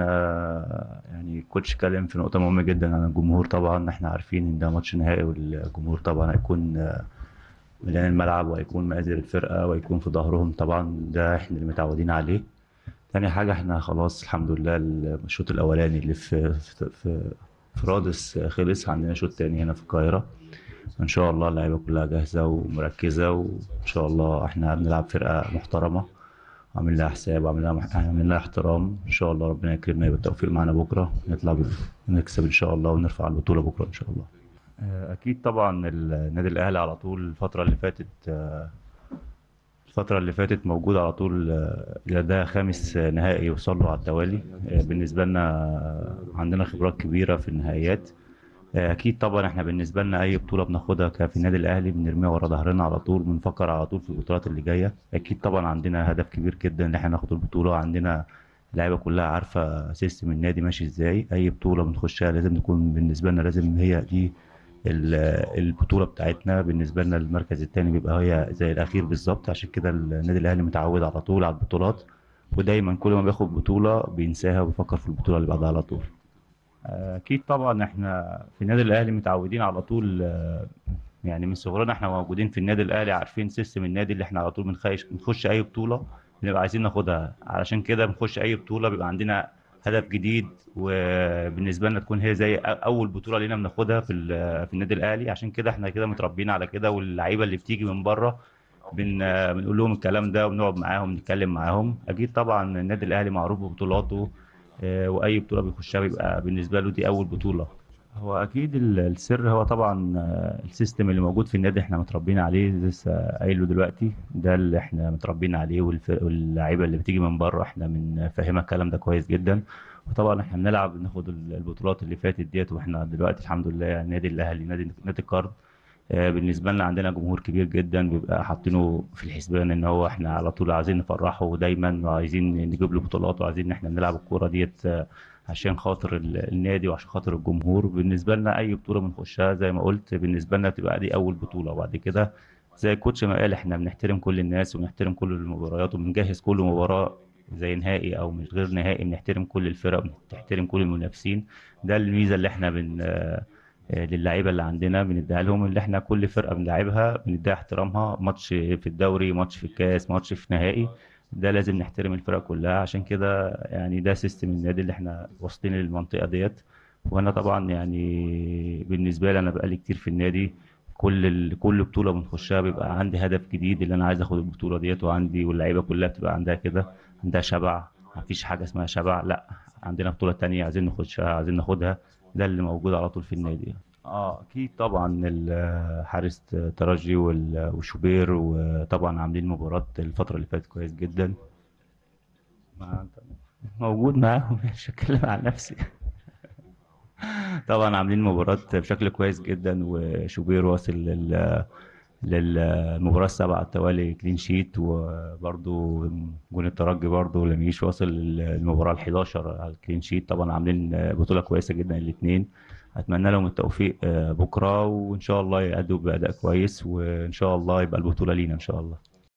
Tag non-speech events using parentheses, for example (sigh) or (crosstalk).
آه، يعني كوتش اتكلم في نقطه مهمه جدا عن الجمهور طبعا احنا عارفين ان ده ماتش نهائي والجمهور طبعا هيكون آه، مليان الملعب وهيكون مقادير الفرقه وهيكون في ظهرهم طبعا ده احنا اللي متعودين عليه تاني حاجه احنا خلاص الحمد لله الشوط الاولاني اللي في في, في, في رادس خلص عندنا شوط تاني هنا في القاهره ان شاء الله اللعيبه كلها جاهزه ومركزه وان شاء الله احنا بنلعب فرقه محترمه عامل لها حساب وعامل لها عامل لها احترام ان شاء الله ربنا يكرمنا يبقى التوفيق معانا بكره نطلع نكسب ان شاء الله ونرفع البطوله بكره ان شاء الله آه، اكيد طبعا النادي الاهلي على طول الفتره اللي فاتت آه، الفتره اللي فاتت موجود على طول آه، ده خامس نهائي يوصل له على التوالي بالنسبه لنا عندنا خبرات كبيره في النهائيات آه، اكيد طبعا احنا بالنسبه لنا اي بطوله بناخدها كفي النادي الاهلي بنرميها ورا ظهرنا على طول بنفكر على طول في البطولات اللي جايه اكيد طبعا عندنا هدف كبير جدا ان احنا ناخد البطوله عندنا اللعيبه كلها عارفه سيستم النادي ماشي ازاي اي بطوله بنخشها لازم نكون بالنسبه لنا لازم هي دي البطوله بتاعتنا بالنسبه لنا المركز الثاني بيبقى هي زي الاخير بالظبط عشان كده النادي الاهلي متعود على طول على البطولات ودايما كل ما بياخد بطوله بينساها وبيفكر في البطوله اللي بعدها على طول اكيد طبعا احنا في النادي الاهلي متعودين على طول آه، يعني من صغرنا احنا موجودين في النادي الاهلي عارفين سيستم النادي اللي احنا على طول بنخش بنخش اي بطوله بنبقى عايزين ناخدها علشان كده بنخش اي بطوله بيبقى عندنا هدف جديد وبالنسبه لنا تكون هي زي اول بطوله لينا بناخدها في في النادي الاهلي عشان كده احنا كده متربيين على كده واللعيبه اللي بتيجي من بره بن بنقول لهم الكلام ده وبنقعد معاهم نتكلم معاهم اكيد طبعا النادي الاهلي معروف ببطولاته آه، واي بطوله بيخشها بيبقى بالنسبه له دي اول بطوله هو اكيد السر هو طبعا آه، السيستم اللي موجود في النادي احنا متربيين عليه لسه قايله دلوقتي ده اللي احنا متربيين عليه واللعيبه اللي بتيجي من بره احنا بنفهمها الكلام ده كويس جدا وطبعا احنا بنلعب بناخد البطولات اللي فاتت ديت واحنا دلوقتي الحمد لله النادي الاهلي نادي نادي القرن آه، بالنسبه لنا عندنا جمهور كبير جدا بيبقى حاطينه في الحسبان ان هو احنا على طول عايزين نفرحه دايما وعايزين نجيب له بطولات وعايزين ان احنا نلعب الكوره ديت آه، عشان خاطر النادي وعشان خاطر الجمهور بالنسبه لنا اي بطوله بنخشها زي ما قلت بالنسبه لنا بتبقى دي اول بطوله وبعد كده زي الكوتش ما قال احنا بنحترم كل الناس وبنحترم كل المباريات وبنجهز كل مباراه زي نهائي او مش غير نهائي بنحترم كل الفرق بنحترم كل المنافسين ده الميزه اللي احنا بن آه، آه، للعيبه اللي عندنا بنديها لهم اللي احنا كل فرقه بنلعبها بنديها احترامها ماتش في الدوري ماتش في الكاس ماتش في نهائي ده لازم نحترم الفرق كلها عشان كده يعني ده سيستم النادي اللي احنا واصلين للمنطقه ديت وانا طبعا يعني بالنسبه لي انا بقالي كتير في النادي كل ال... كل بطوله بنخشها بيبقى عندي هدف جديد اللي انا عايز اخد البطوله ديت وعندي واللعيبه كلها بتبقى عندها كده عندها شبع مفيش حاجه اسمها شبع لا عندنا بطوله تانية عايزين نخشها عايزين ناخدها ده اللي موجود على طول في النادي اه اكيد طبعا آه، حارس ترجي آه، وشوبير وطبعا عاملين مباراه الفتره اللي فاتت كويس جدا موجود معاهم (laughs) مش هتكلم عن نفسي طبعا عاملين مباراه بشكل كويس جدا وشوبير واصل لل للمباراة السابعة التوالي كلين شيت وبرده جون الترجي برضو لميش واصل للمباراة ال 11 على الكلين شيت طبعا عاملين بطولة كويسة جدا الاثنين اتمنى لهم التوفيق آه، بكرة وان شاء الله يأدوا بأداء كويس وان شاء الله يبقى البطولة لينا ان شاء الله